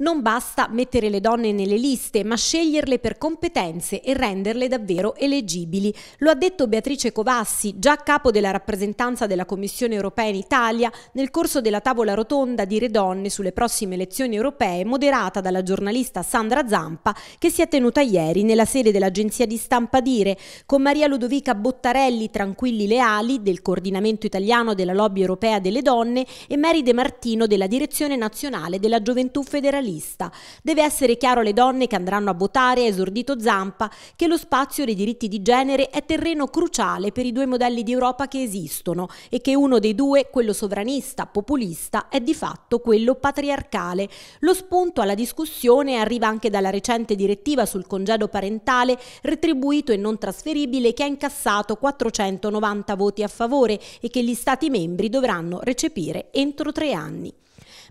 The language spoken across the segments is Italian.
Non basta mettere le donne nelle liste, ma sceglierle per competenze e renderle davvero elegibili. Lo ha detto Beatrice Covassi, già capo della rappresentanza della Commissione europea in Italia, nel corso della tavola rotonda di Donne sulle prossime elezioni europee, moderata dalla giornalista Sandra Zampa, che si è tenuta ieri nella sede dell'agenzia di stampa Dire, con Maria Ludovica Bottarelli Tranquilli Leali, del coordinamento italiano della lobby europea delle donne, e Mary De Martino della direzione nazionale della gioventù federalista socialista. Deve essere chiaro alle donne che andranno a votare, ha esordito Zampa, che lo spazio dei diritti di genere è terreno cruciale per i due modelli di Europa che esistono e che uno dei due, quello sovranista, populista, è di fatto quello patriarcale. Lo spunto alla discussione arriva anche dalla recente direttiva sul congedo parentale retribuito e non trasferibile che ha incassato 490 voti a favore e che gli Stati membri dovranno recepire entro tre anni.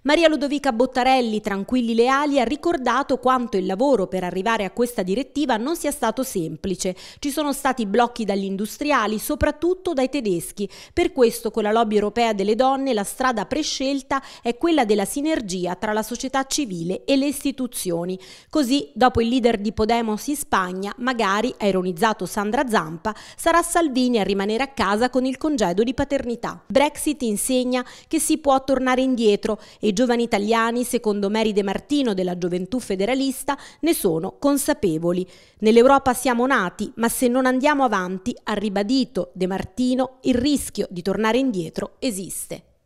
Maria Ludovica Bottarelli, Tranquilli Leali, ha ricordato quanto il lavoro per arrivare a questa direttiva non sia stato semplice. Ci sono stati blocchi dagli industriali, soprattutto dai tedeschi. Per questo con la lobby europea delle donne la strada prescelta è quella della sinergia tra la società civile e le istituzioni. Così, dopo il leader di Podemos in Spagna, magari, ha ironizzato Sandra Zampa, sarà Salvini a rimanere a casa con il congedo di paternità. Brexit insegna che si può tornare indietro e e i giovani italiani, secondo Mary De Martino della Gioventù Federalista, ne sono consapevoli. Nell'Europa siamo nati, ma se non andiamo avanti, ha ribadito De Martino, il rischio di tornare indietro esiste.